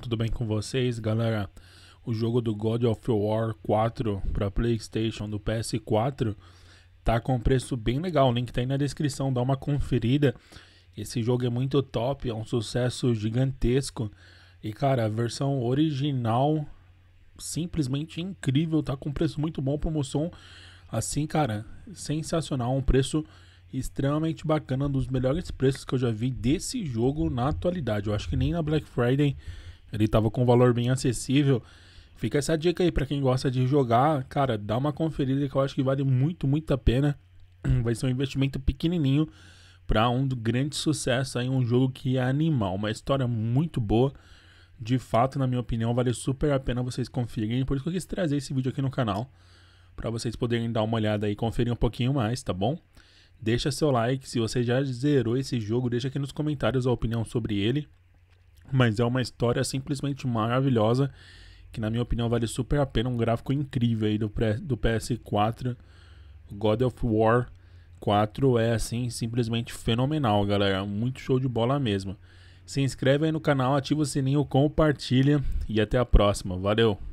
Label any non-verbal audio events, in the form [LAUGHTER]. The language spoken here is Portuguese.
Tudo bem com vocês, galera? O jogo do God of War 4 para PlayStation do PS4 tá com preço bem legal. O link tá aí na descrição, dá uma conferida. Esse jogo é muito top, é um sucesso gigantesco. E cara, a versão original simplesmente incrível, tá com preço muito bom, promoção assim, cara, sensacional, um preço extremamente bacana, um dos melhores preços que eu já vi desse jogo na atualidade. Eu acho que nem na Black Friday ele tava com um valor bem acessível. Fica essa dica aí para quem gosta de jogar, cara, dá uma conferida que eu acho que vale muito, muito a pena. [CLEARS THROAT] Vai ser um investimento pequenininho para um grande sucesso aí, um jogo que é animal, uma história muito boa. De fato, na minha opinião, vale super a pena vocês conferirem, por isso que eu quis trazer esse vídeo aqui no canal, para vocês poderem dar uma olhada e conferir um pouquinho mais, tá bom? Deixa seu like, se você já zerou esse jogo, deixa aqui nos comentários a opinião sobre ele. Mas é uma história simplesmente maravilhosa, que na minha opinião vale super a pena. Um gráfico incrível aí do, do PS4. God of War 4 é assim, simplesmente fenomenal, galera. Muito show de bola mesmo. Se inscreve aí no canal, ativa o sininho, compartilha e até a próxima. Valeu!